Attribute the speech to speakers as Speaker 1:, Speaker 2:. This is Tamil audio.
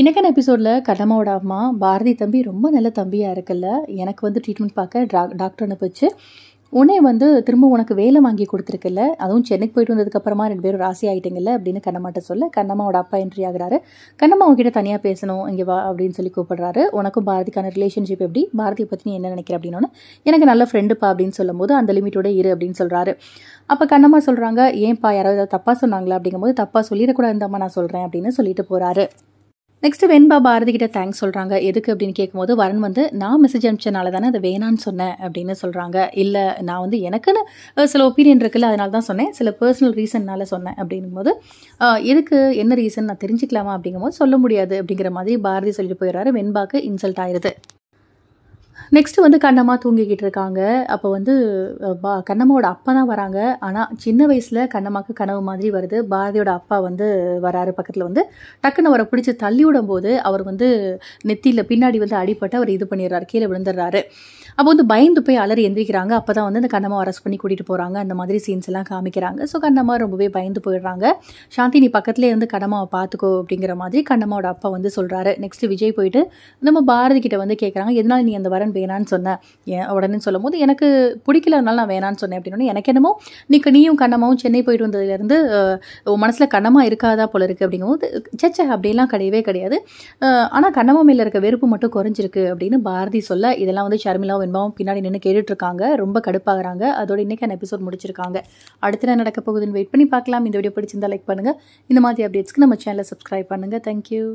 Speaker 1: இன்றைக்கான எபிசோடில் கடமாவோட அம்மா பாரதி தம்பி ரொம்ப நல்ல தம்பியாக இருக்குல்ல எனக்கு வந்து ட்ரீட்மெண்ட் பார்க்க டாக்டர் அனுப்பிச்சு உனே வந்து திரும்ப உனக்கு வேலை வாங்கி கொடுத்துருக்குல்ல அதுவும் சென்னைக்கு போயிட்டு வந்ததுக்கப்புறமா ரெண்டு பேரும் ராசி ஆகிட்டீங்கல்ல அப்படின்னு கண்ணம்மாட்ட சொல்ல கண்ணம்மாவோட அப்பா என்ட்ரி ஆகிறாரு கண்ணம்மா அவங்ககிட்ட தனியாக பேசணும் இங்கே வா அப்படின்னு சொல்லி கூப்பிடுறாரு உனக்கும் பாரதிக்கான ரிலேஷன்ஷிப் எப்படி பாரதியை பற்றி நீ என்ன நினைக்கிற அப்படின்னு எனக்கு நல்ல ஃப்ரெண்டுப்பா அப்படின்னு சொல்லும்போது அந்த லிமிட்டோட இரு அப்படின்னு சொல்கிறாரு அப்போ கண்ணம்மா சொல்கிறாங்க ஏன்ப்பா யாராவது தப்பாக சொன்னாங்களா அப்படிங்கும்போது தப்பாக சொல்லிடக்கூடாது இருந்தாம்மா நான் சொல்கிறேன் அப்படின்னு சொல்லிட்டு போகிறாரு நெக்ஸ்ட்டு வெண்பா பாரதி கிட்ட தேங்க்ஸ் சொல்கிறாங்க எதுக்கு அப்படின்னு கேட்கும்போது வரன் வந்து நான் மெசேஜ் அனுப்பிச்சனால தானே அதை வேணான்னு சொன்னேன் அப்படின்னு சொல்கிறாங்க இல்லை நான் வந்து எனக்குன்னு சில ஒப்பீனியன் இருக்குல்ல அதனால தான் சொன்னேன் சில பர்சனல் ரீசன்னால் சொன்னேன் அப்படிங்கும்போது எதுக்கு என்ன ரீசன் நான் தெரிஞ்சுக்கலாமா அப்படிங்கும்போது சொல்ல முடியாது அப்படிங்கிற மாதிரி பாரதி சொல்லிட்டு போயிடுறாரு வெண்பாக்கு இன்சல்ட் ஆயிடுது நெக்ஸ்ட்டு வந்து கண்ணம்மா தூங்கிக்கிட்டு இருக்காங்க அப்போ வந்து பா கண்ணம்மாவோட அப்பா தான் வராங்க ஆனால் சின்ன வயசில் கண்ணம்மாக்கு கனவு மாதிரி வருது பாரதியோட அப்பா வந்து வராரு பக்கத்தில் வந்து டக்குன்னு அவரை பிடிச்சி தள்ளி விடும் போது அவர் வந்து நெத்தியில் பின்னாடி வந்து அடிப்பட்டு அவர் இது பண்ணிடுறாரு கீழே விழுந்துடுறாரு அப்போ வந்து பயந்து போய் அலறி எந்திரிக்கிறாங்க அப்போ தான் வந்து இந்த கண்ணம்மா அரெஸ்ட் பண்ணி கூட்டிகிட்டு போகிறாங்க அந்த மாதிரி சீன்ஸ் எல்லாம் காமிக்கிறாங்க ஸோ கண்ணம்மா ரொம்பவே பயந்து போயிடுறாங்க சாந்தி நீ பக்கத்துலேயே வந்து கண்ணம்மாவை பார்த்துக்கோ அப்படிங்கிற மாதிரி கண்ணம்மாவோட அப்பா வந்து சொல்கிறாரு நெக்ஸ்ட்டு விஜய் போயிட்டு நம்ம பாரதி கிட்ட வந்து கேட்குறாங்க எதனால் நீ அந்த வர கரண் வேணான்னு சொன்னேன் உடனே சொல்லும் போது எனக்கு பிடிக்கலனால நான் வேணான்னு சொன்னேன் அப்படின்னு எனக்கு என்னமோ நீக்கு நீயும் கண்ணமாவும் சென்னை போயிட்டு வந்ததுலேருந்து உன் மனசில் கண்ணமா இருக்காதா போல இருக்குது அப்படிங்கும்போது சச்ச அப்படிலாம் கிடையவே கிடையாது ஆனால் கண்ணமா மேலே இருக்க வெறுப்பு மட்டும் குறைஞ்சிருக்கு அப்படின்னு பாரதி சொல்ல இதெல்லாம் வந்து ஷர்மிலாவும் என்பாவும் பின்னாடி நின்று கேட்டுட்ருக்காங்க ரொம்ப கடுப்பாகிறாங்க அதோட இன்றைக்கான எபிசோட் முடிச்சிருக்காங்க அடுத்து நான் நடக்க போகுதுன்னு வெயிட் பண்ணி பார்க்கலாம் இந்த வீடியோ பிடிச்சிருந்தா லைக் பண்ணுங்கள் இந்த மாதிரி அப்டேட்ஸ்க்கு நம்ம சேனலை சப்ஸ்கிரைப் பண்ணுங்கள் தேங்க்யூ